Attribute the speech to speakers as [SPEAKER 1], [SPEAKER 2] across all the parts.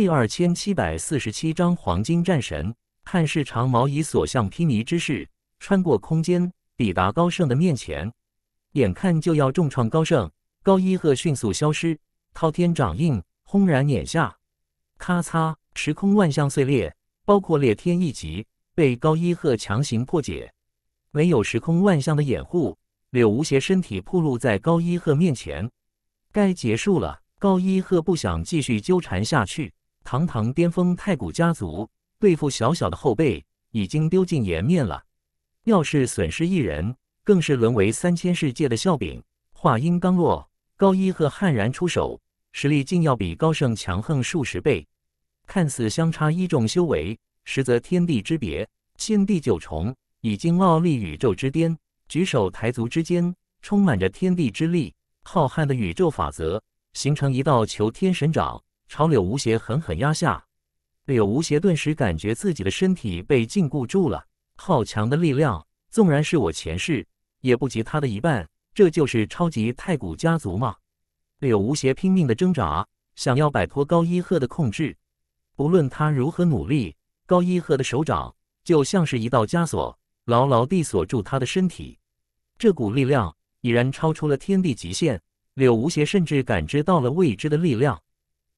[SPEAKER 1] 第二千七百四十七章黄金战神。看似长矛以所向披靡之势穿过空间，抵达高盛的面前，眼看就要重创高盛。高一鹤迅速消失，滔天掌印轰然碾下，咔嚓，时空万象碎裂，包括裂天一击被高一鹤强行破解。没有时空万象的掩护，柳无邪身体暴露在高一鹤面前。该结束了，高一鹤不想继续纠缠下去。堂堂巅峰太古家族，对付小小的后辈，已经丢尽颜面了。要是损失一人，更是沦为三千世界的笑柄。话音刚落，高一鹤悍然出手，实力竟要比高盛强横数十倍。看似相差一重修为，实则天地之别。先帝九重已经傲立宇宙之巅，举手抬足之间，充满着天地之力，浩瀚的宇宙法则形成一道求天神掌。朝柳无邪狠狠压下，柳无邪顿时感觉自己的身体被禁锢住了。好强的力量，纵然是我前世也不及他的一半。这就是超级太古家族吗？柳无邪拼命的挣扎，想要摆脱高一鹤的控制。不论他如何努力，高一鹤的手掌就像是一道枷锁，牢牢地锁住他的身体。这股力量已然超出了天地极限。柳无邪甚至感知到了未知的力量。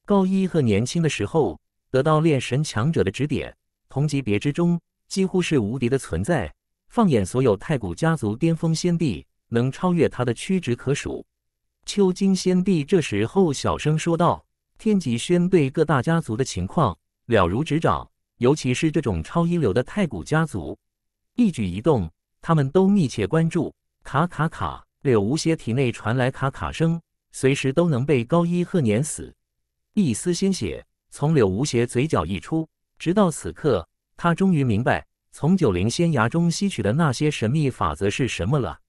[SPEAKER 1] 高一鹤年轻的时候得到炼神强者的指点，同级别之中几乎是无敌的存在。放眼所有太古家族巅峰先帝，能超越他的屈指可数。秋金先帝这时候小声说道：“天极轩对各大家族的情况了如指掌，尤其是这种超一流的太古家族，一举一动他们都密切关注。”卡卡卡，柳无邪体内传来卡卡声，随时都能被高一鹤碾死。一丝鲜血从柳无邪嘴角溢出，直到此刻，他终于明白从九灵仙崖中吸取的那些神秘法则是什么了。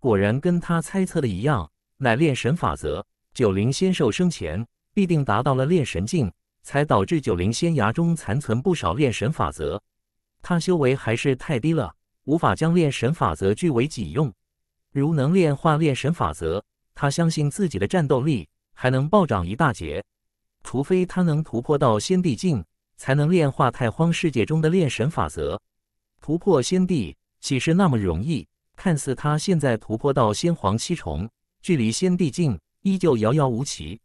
[SPEAKER 1] 果然跟他猜测的一样，乃炼神法则。九灵仙兽生前必定达到了炼神境，才导致九灵仙崖中残存不少炼神法则。他修为还是太低了，无法将炼神法则据为己用。如能炼化炼神法则，他相信自己的战斗力还能暴涨一大截。除非他能突破到先帝境，才能炼化太荒世界中的炼神法则。突破先帝岂是那么容易？看似他现在突破到先皇七重，距离先帝境依旧遥遥无期。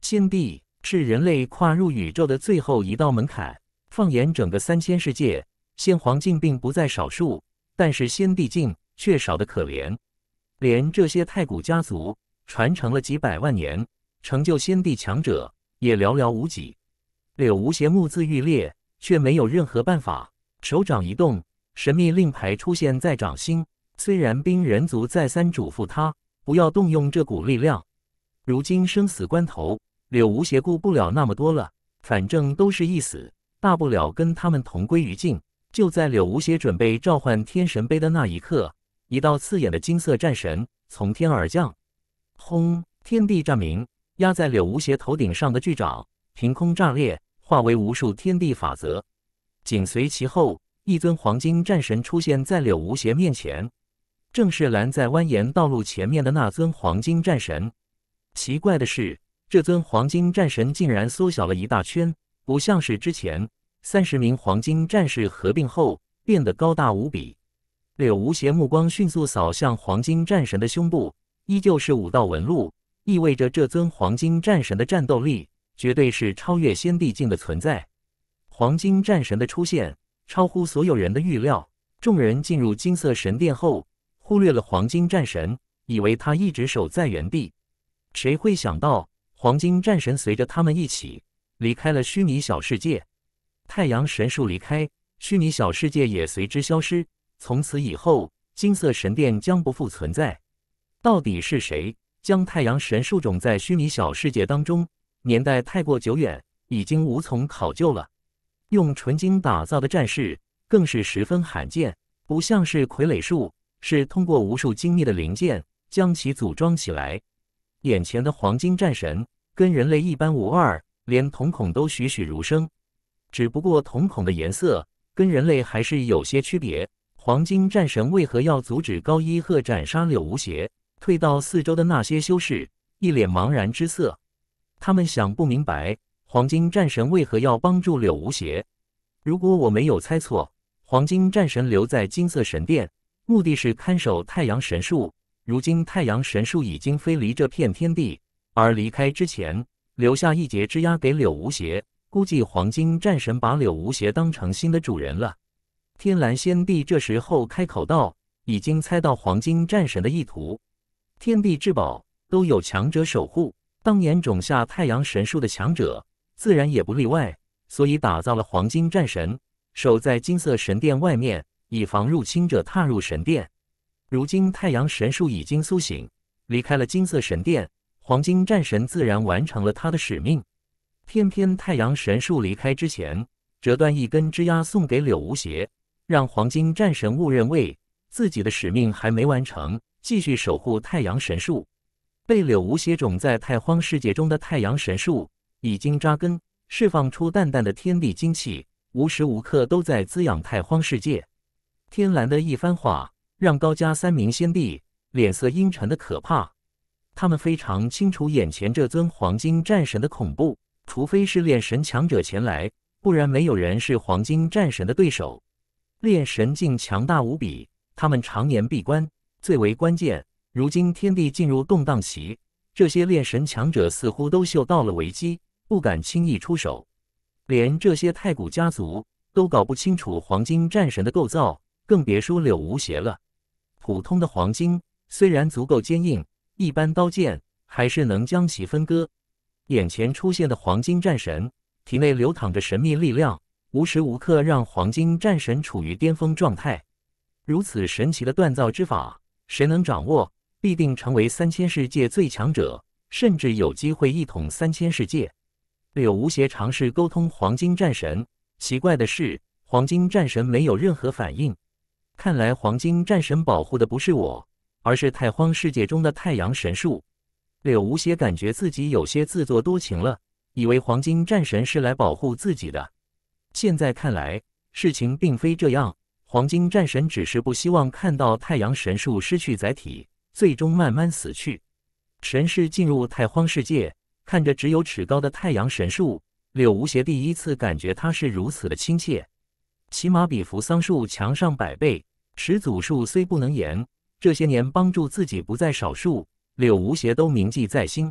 [SPEAKER 1] 先帝是人类跨入宇宙的最后一道门槛。放眼整个三千世界，先皇境并不在少数，但是先帝境却少得可怜。连这些太古家族传承了几百万年，成就先帝强者。也寥寥无几。柳无邪目眦欲裂，却没有任何办法。手掌一动，神秘令牌出现在掌心。虽然冰人族再三嘱咐他不要动用这股力量，如今生死关头，柳无邪顾不了那么多了。反正都是一死，大不了跟他们同归于尽。就在柳无邪准备召唤天神杯的那一刻，一道刺眼的金色战神从天而降，轰，天地战鸣。压在柳无邪头顶上的巨爪凭空炸裂，化为无数天地法则。紧随其后，一尊黄金战神出现在柳无邪面前，正是拦在蜿蜒道路前面的那尊黄金战神。奇怪的是，这尊黄金战神竟然缩小了一大圈，不像是之前三十名黄金战士合并后变得高大无比。柳无邪目光迅速扫向黄金战神的胸部，依旧是五道纹路。意味着这尊黄金战神的战斗力绝对是超越先帝境的存在。黄金战神的出现超乎所有人的预料。众人进入金色神殿后，忽略了黄金战神，以为他一直守在原地。谁会想到，黄金战神随着他们一起离开了虚拟小世界。太阳神树离开虚拟小世界，也随之消失。从此以后，金色神殿将不复存在。到底是谁？将太阳神树种在虚拟小世界当中，年代太过久远，已经无从考究了。用纯金打造的战士更是十分罕见，不像是傀儡术，是通过无数精密的零件将其组装起来。眼前的黄金战神跟人类一般无二，连瞳孔都栩栩如生，只不过瞳孔的颜色跟人类还是有些区别。黄金战神为何要阻止高一鹤斩杀柳无邪？退到四周的那些修士一脸茫然之色，他们想不明白黄金战神为何要帮助柳无邪。如果我没有猜错，黄金战神留在金色神殿，目的是看守太阳神树。如今太阳神树已经飞离这片天地，而离开之前留下一截枝丫给柳无邪，估计黄金战神把柳无邪当成新的主人了。天蓝仙帝这时候开口道：“已经猜到黄金战神的意图。”天地至宝都有强者守护，当年种下太阳神树的强者自然也不例外，所以打造了黄金战神，守在金色神殿外面，以防入侵者踏入神殿。如今太阳神树已经苏醒，离开了金色神殿，黄金战神自然完成了他的使命。偏偏太阳神树离开之前，折断一根枝丫送给柳无邪，让黄金战神误认为自己的使命还没完成。继续守护太阳神树，被柳无邪种在太荒世界中的太阳神树已经扎根，释放出淡淡的天地精气，无时无刻都在滋养太荒世界。天蓝的一番话，让高家三名先帝脸色阴沉的可怕。他们非常清楚眼前这尊黄金战神的恐怖，除非是炼神强者前来，不然没有人是黄金战神的对手。炼神境强大无比，他们常年闭关。最为关键，如今天地进入动荡期，这些炼神强者似乎都嗅到了危机，不敢轻易出手。连这些太古家族都搞不清楚黄金战神的构造，更别说柳无邪了。普通的黄金虽然足够坚硬，一般刀剑还是能将其分割。眼前出现的黄金战神体内流淌着神秘力量，无时无刻让黄金战神处于巅峰状态。如此神奇的锻造之法。谁能掌握，必定成为三千世界最强者，甚至有机会一统三千世界。柳无邪尝试沟通黄金战神，奇怪的是，黄金战神没有任何反应。看来黄金战神保护的不是我，而是太荒世界中的太阳神树。柳无邪感觉自己有些自作多情了，以为黄金战神是来保护自己的，现在看来，事情并非这样。黄金战神只是不希望看到太阳神树失去载体，最终慢慢死去。神是进入太荒世界，看着只有尺高的太阳神树，柳无邪第一次感觉它是如此的亲切，起码比扶桑树强上百倍。始祖树虽不能言，这些年帮助自己不在少数，柳无邪都铭记在心。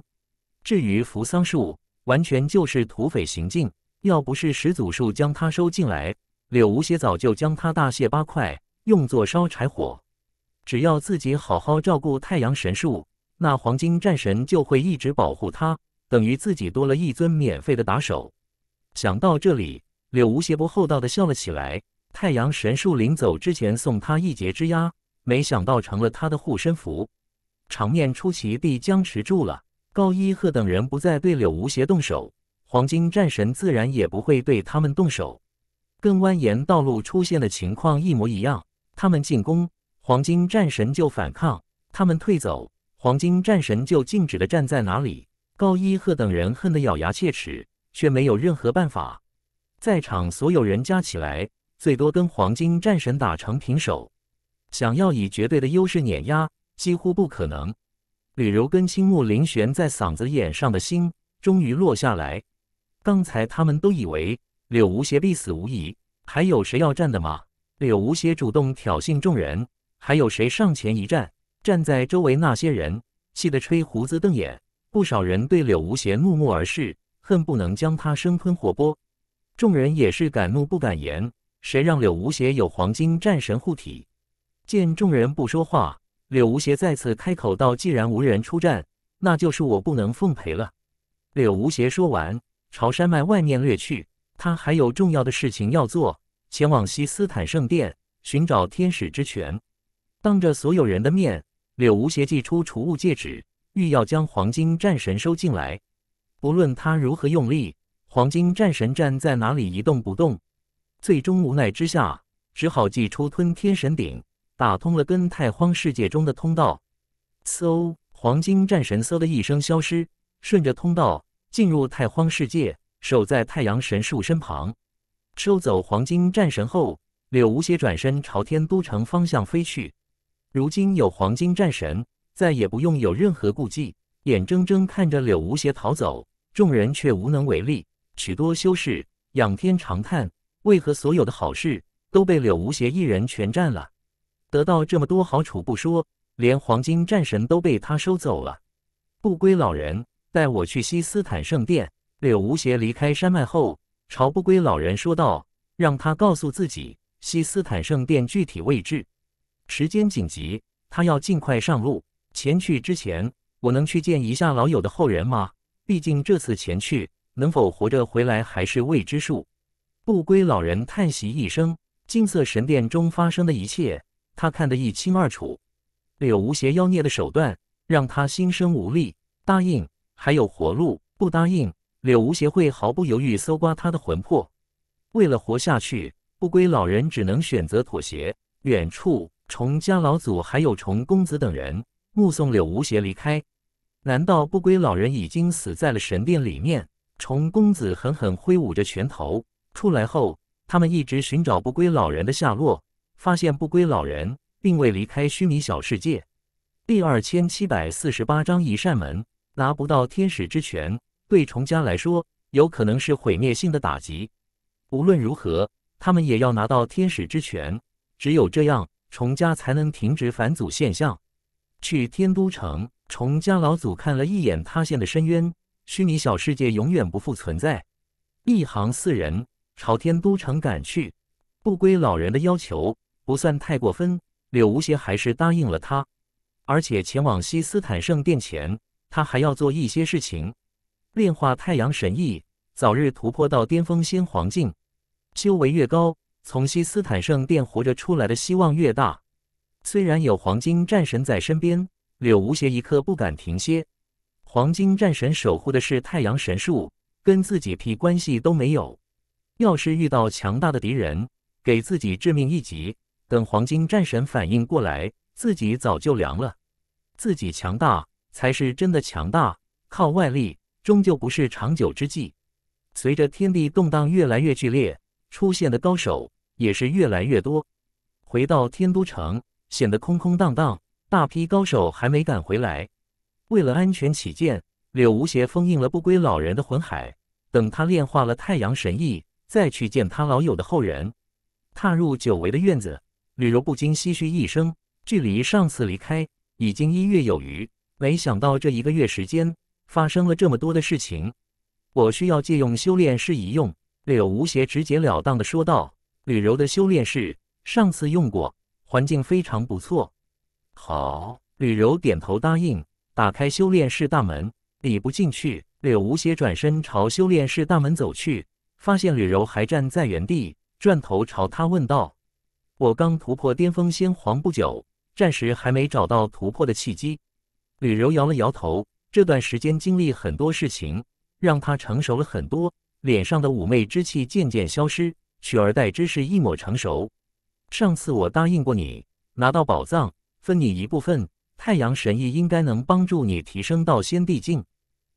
[SPEAKER 1] 至于扶桑树，完全就是土匪行径，要不是始祖树将它收进来。柳无邪早就将他大卸八块，用作烧柴火。只要自己好好照顾太阳神树，那黄金战神就会一直保护他，等于自己多了一尊免费的打手。想到这里，柳无邪不厚道的笑了起来。太阳神树临走之前送他一截枝桠，没想到成了他的护身符。场面出奇地僵持住了。高一鹤等人不再对柳无邪动手，黄金战神自然也不会对他们动手。跟蜿蜒道路出现的情况一模一样，他们进攻黄金战神就反抗，他们退走黄金战神就静止的站在哪里。高一鹤等人恨得咬牙切齿，却没有任何办法。在场所有人加起来，最多跟黄金战神打成平手，想要以绝对的优势碾压，几乎不可能。吕柔跟青木林悬在嗓子眼上的心终于落下来。刚才他们都以为柳无邪必死无疑。还有谁要战的吗？柳无邪主动挑衅众人，还有谁上前一战？站在周围那些人气得吹胡子瞪眼，不少人对柳无邪怒目而视，恨不能将他生吞活剥。众人也是敢怒不敢言，谁让柳无邪有黄金战神护体？见众人不说话，柳无邪再次开口道：“既然无人出战，那就是我不能奉陪了。”柳无邪说完，朝山脉外面掠去。他还有重要的事情要做，前往西斯坦圣殿寻找天使之泉。当着所有人的面，柳无邪祭出储物戒指，欲要将黄金战神收进来。不论他如何用力，黄金战神站在哪里一动不动。最终无奈之下，只好祭出吞天神鼎，打通了跟太荒世界中的通道。嗖，黄金战神嗖的一声消失，顺着通道进入太荒世界。守在太阳神树身旁，收走黄金战神后，柳无邪转身朝天都城方向飞去。如今有黄金战神，再也不用有任何顾忌。眼睁睁看着柳无邪逃走，众人却无能为力。许多修士仰天长叹：为何所有的好事都被柳无邪一人全占了？得到这么多好处不说，连黄金战神都被他收走了。不归老人，带我去西斯坦圣殿。柳无邪离开山脉后，朝不归老人说道：“让他告诉自己西斯坦圣殿具体位置，时间紧急，他要尽快上路。前去之前，我能去见一下老友的后人吗？毕竟这次前去能否活着回来还是未知数。”不归老人叹息一声，金色神殿中发生的一切，他看得一清二楚。柳无邪妖孽的手段，让他心生无力。答应，还有活路；不答应。柳无邪会毫不犹豫搜刮他的魂魄，为了活下去，不归老人只能选择妥协。远处，虫家老祖还有虫公子等人目送柳无邪离开。难道不归老人已经死在了神殿里面？虫公子狠狠挥舞着拳头。出来后，他们一直寻找不归老人的下落，发现不归老人并未离开虚拟小世界。第二千七百四十八章：一扇门拿不到天使之权。对虫家来说，有可能是毁灭性的打击。无论如何，他们也要拿到天使之权。只有这样，虫家才能停止返祖现象。去天都城，虫家老祖看了一眼塌陷的深渊，虚拟小世界永远不复存在。一行四人朝天都城赶去。不归老人的要求不算太过分，柳无邪还是答应了他。而且前往西斯坦圣殿前，他还要做一些事情。炼化太阳神意，早日突破到巅峰仙皇境。修为越高，从西斯坦圣殿活着出来的希望越大。虽然有黄金战神在身边，柳无邪一刻不敢停歇。黄金战神守护的是太阳神树，跟自己屁关系都没有。要是遇到强大的敌人，给自己致命一击，等黄金战神反应过来，自己早就凉了。自己强大才是真的强大，靠外力。终究不是长久之计。随着天地动荡越来越剧烈，出现的高手也是越来越多。回到天都城，显得空空荡荡，大批高手还没赶回来。为了安全起见，柳无邪封印了不归老人的魂海。等他炼化了太阳神意，再去见他老友的后人。踏入久违的院子，吕柔不禁唏嘘一声：距离上次离开已经一月有余，没想到这一个月时间。发生了这么多的事情，我需要借用修炼室一用。柳无邪直截了当的说道：“吕柔的修炼室上次用过，环境非常不错。”好，吕柔点头答应，打开修炼室大门，里不进去。柳无邪转身朝修炼室大门走去，发现吕柔还站在原地，转头朝他问道：“我刚突破巅峰仙皇不久，暂时还没找到突破的契机。”吕柔摇了摇头。这段时间经历很多事情，让他成熟了很多，脸上的妩媚之气渐渐消失，取而代之是一抹成熟。上次我答应过你，拿到宝藏分你一部分，太阳神翼应该能帮助你提升到仙帝境。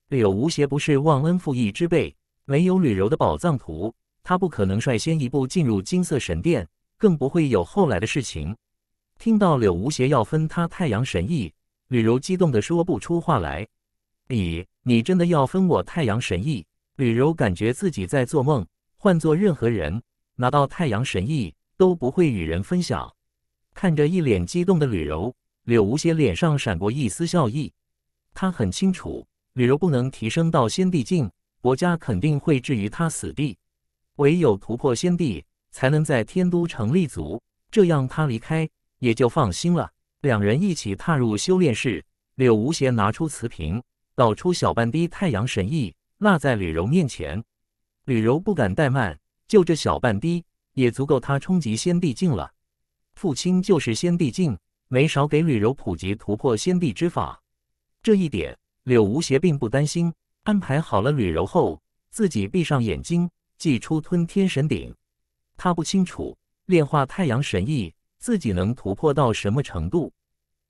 [SPEAKER 1] 柳无邪不是忘恩负义之辈，没有吕柔的宝藏图，他不可能率先一步进入金色神殿，更不会有后来的事情。听到柳无邪要分他太阳神翼，吕柔激动的说不出话来。你，你真的要分我太阳神翼？吕柔感觉自己在做梦。换做任何人拿到太阳神翼，都不会与人分享。看着一脸激动的吕柔，柳无邪脸上闪过一丝笑意。他很清楚，吕柔不能提升到仙帝境，国家肯定会置于他死地。唯有突破仙帝，才能在天都城立足。这样他离开也就放心了。两人一起踏入修炼室，柳无邪拿出瓷瓶。倒出小半滴太阳神意，落在吕柔面前。吕柔不敢怠慢，就这小半滴也足够他冲击先帝境了。父亲就是先帝境，没少给吕柔普及突破先帝之法。这一点，柳无邪并不担心。安排好了吕柔后，自己闭上眼睛祭出吞天神鼎。他不清楚炼化太阳神意，自己能突破到什么程度。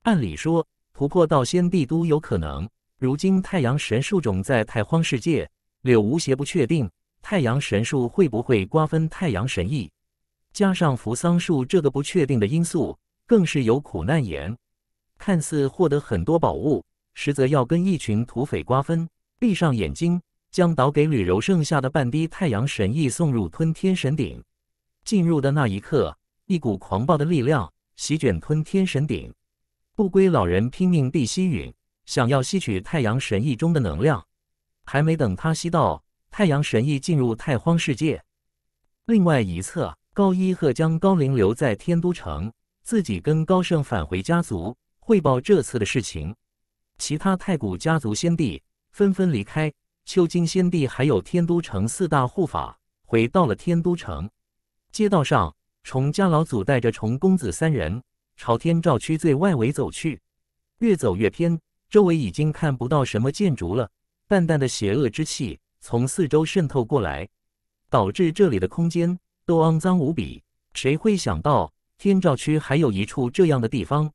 [SPEAKER 1] 按理说，突破到先帝都有可能。如今太阳神树种在太荒世界，柳无邪不确定太阳神树会不会瓜分太阳神意，加上扶桑树这个不确定的因素，更是有苦难言。看似获得很多宝物，实则要跟一群土匪瓜分。闭上眼睛，将倒给吕柔剩下的半滴太阳神意送入吞天神鼎。进入的那一刻，一股狂暴的力量席卷吞天神鼎，不归老人拼命地吸吮。想要吸取太阳神翼中的能量，还没等他吸到太阳神翼进入太荒世界，另外一侧，高一鹤将高凌留在天都城，自己跟高盛返回家族汇报这次的事情。其他太古家族先帝纷纷离开，秋金先帝还有天都城四大护法回到了天都城。街道上，崇家老祖带着崇公子三人朝天照区最外围走去，越走越偏。周围已经看不到什么建筑了，淡淡的邪恶之气从四周渗透过来，导致这里的空间都肮脏无比。谁会想到天照区还有一处这样的地方？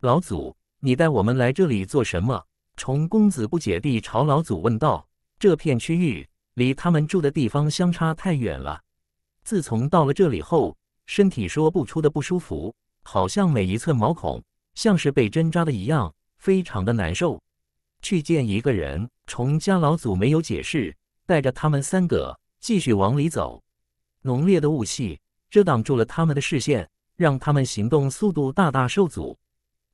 [SPEAKER 1] 老祖，你带我们来这里做什么？虫公子不解地朝老祖问道。这片区域离他们住的地方相差太远了，自从到了这里后，身体说不出的不舒服，好像每一寸毛孔像是被针扎的一样。非常的难受，去见一个人。崇家老祖没有解释，带着他们三个继续往里走。浓烈的雾气遮挡住了他们的视线，让他们行动速度大大受阻。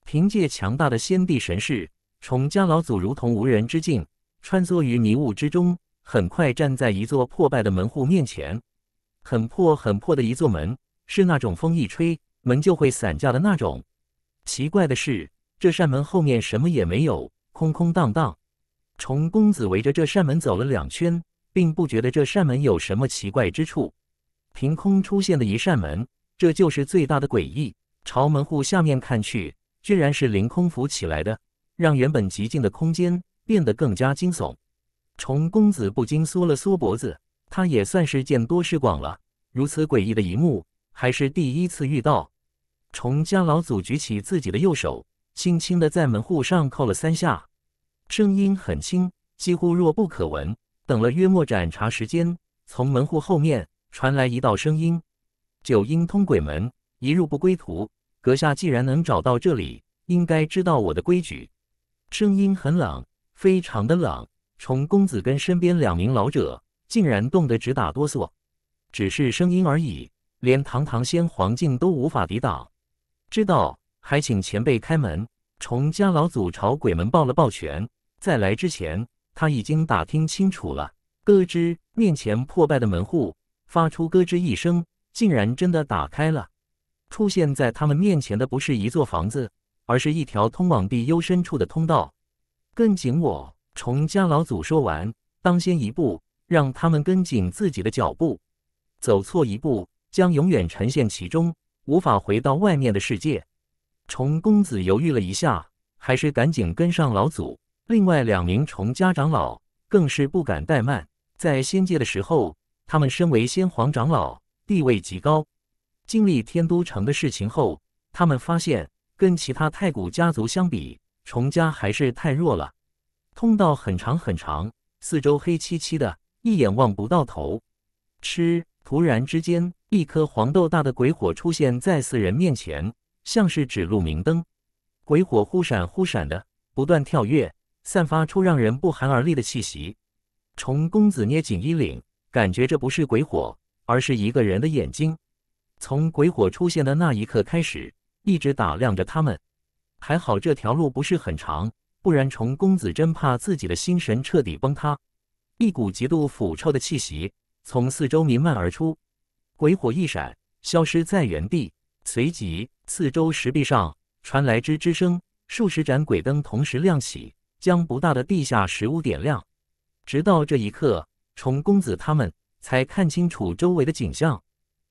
[SPEAKER 1] 凭借强大的先帝神识，崇家老祖如同无人之境，穿梭于迷雾之中。很快，站在一座破败的门户面前。很破很破的一座门，是那种风一吹门就会散架的那种。奇怪的是。这扇门后面什么也没有，空空荡荡。虫公子围着这扇门走了两圈，并不觉得这扇门有什么奇怪之处。凭空出现的一扇门，这就是最大的诡异。朝门户下面看去，居然是凌空浮起来的，让原本极静的空间变得更加惊悚。虫公子不禁缩了缩脖子，他也算是见多识广了，如此诡异的一幕还是第一次遇到。虫家老祖举起自己的右手。轻轻地在门户上扣了三下，声音很轻，几乎若不可闻。等了约莫盏茶时间，从门户后面传来一道声音：“九阴通鬼门，一入不归途。阁下既然能找到这里，应该知道我的规矩。”声音很冷，非常的冷。从公子跟身边两名老者竟然冻得直打哆嗦，只是声音而已，连堂堂仙皇境都无法抵挡。知道。还请前辈开门。崇家老祖朝鬼门抱了抱拳，在来之前他已经打听清楚了。咯吱，面前破败的门户发出咯吱一声，竟然真的打开了。出现在他们面前的不是一座房子，而是一条通往地幽深处的通道。跟紧我！崇家老祖说完，当先一步，让他们跟紧自己的脚步。走错一步，将永远沉陷其中，无法回到外面的世界。虫公子犹豫了一下，还是赶紧跟上老祖。另外两名虫家长老更是不敢怠慢。在仙界的时候，他们身为仙皇长老，地位极高。经历天都城的事情后，他们发现跟其他太古家族相比，虫家还是太弱了。通道很长很长，四周黑漆漆的，一眼望不到头。吃！突然之间，一颗黄豆大的鬼火出现在四人面前。像是指路明灯，鬼火忽闪忽闪的，不断跳跃，散发出让人不寒而栗的气息。虫公子捏紧衣领，感觉这不是鬼火，而是一个人的眼睛。从鬼火出现的那一刻开始，一直打量着他们。还好这条路不是很长，不然虫公子真怕自己的心神彻底崩塌。一股极度腐臭的气息从四周弥漫而出，鬼火一闪，消失在原地。随即，四周石壁上传来吱吱声，数十盏鬼灯同时亮起，将不大的地下石屋点亮。直到这一刻，虫公子他们才看清楚周围的景象。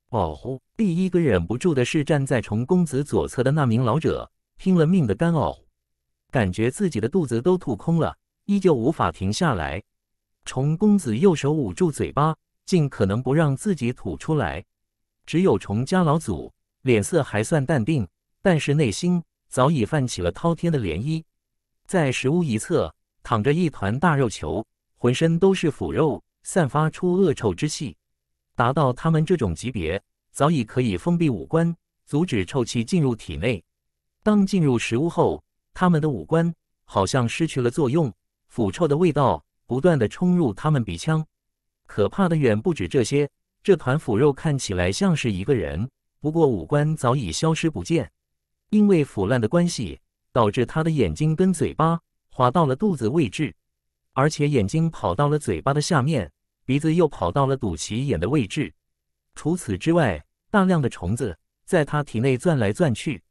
[SPEAKER 1] 哦呼！第一个忍不住的是站在虫公子左侧的那名老者，拼了命的干呕，感觉自己的肚子都吐空了，依旧无法停下来。虫公子右手捂住嘴巴，尽可能不让自己吐出来。只有虫家老祖。脸色还算淡定，但是内心早已泛起了滔天的涟漪。在石屋一侧躺着一团大肉球，浑身都是腐肉，散发出恶臭之气。达到他们这种级别，早已可以封闭五官，阻止臭气进入体内。当进入石屋后，他们的五官好像失去了作用，腐臭的味道不断的冲入他们鼻腔。可怕的远不止这些，这团腐肉看起来像是一个人。不过五官早已消失不见，因为腐烂的关系，导致他的眼睛跟嘴巴滑到了肚子位置，而且眼睛跑到了嘴巴的下面，鼻子又跑到了肚脐眼的位置。除此之外，大量的虫子在他体内钻来钻去，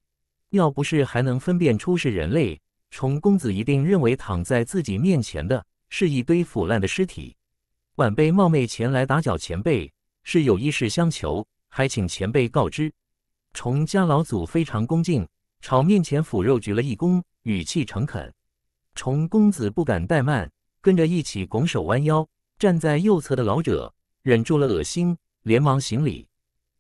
[SPEAKER 1] 要不是还能分辨出是人类，虫公子一定认为躺在自己面前的是一堆腐烂的尸体。晚辈冒昧前来打搅前辈，是有意事相求。还请前辈告知。虫家老祖非常恭敬，朝面前腐肉鞠了一躬，语气诚恳。虫公子不敢怠慢，跟着一起拱手弯腰。站在右侧的老者忍住了恶心，连忙行礼。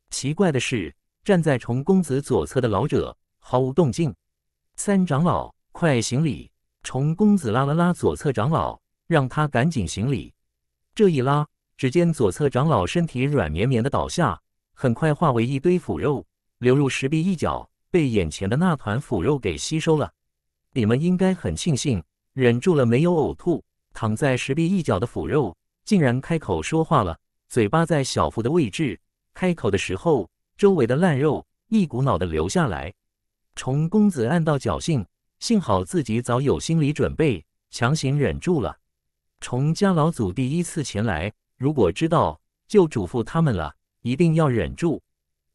[SPEAKER 1] 奇怪的是，站在虫公子左侧的老者毫无动静。三长老，快行礼！虫公子拉了拉左侧长老，让他赶紧行礼。这一拉，只见左侧长老身体软绵绵的倒下。很快化为一堆腐肉，流入石壁一角，被眼前的那团腐肉给吸收了。你们应该很庆幸，忍住了没有呕吐。躺在石壁一角的腐肉竟然开口说话了，嘴巴在小腹的位置，开口的时候周围的烂肉一股脑的流下来。虫公子暗道侥幸，幸好自己早有心理准备，强行忍住了。虫家老祖第一次前来，如果知道，就嘱咐他们了。一定要忍住，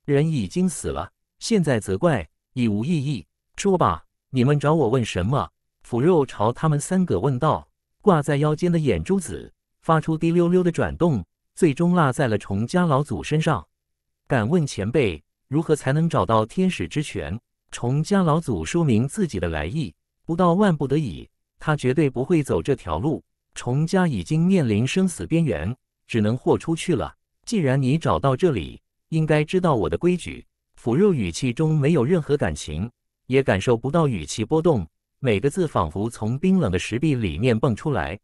[SPEAKER 1] 人已经死了，现在责怪已无意义。说吧，你们找我问什么？腐肉朝他们三个问道。挂在腰间的眼珠子发出滴溜溜的转动，最终落在了虫家老祖身上。敢问前辈，如何才能找到天使之泉？虫家老祖说明自己的来意，不到万不得已，他绝对不会走这条路。虫家已经面临生死边缘，只能豁出去了。既然你找到这里，应该知道我的规矩。腐肉语气中没有任何感情，也感受不到语气波动，每个字仿佛从冰冷的石壁里面蹦出来。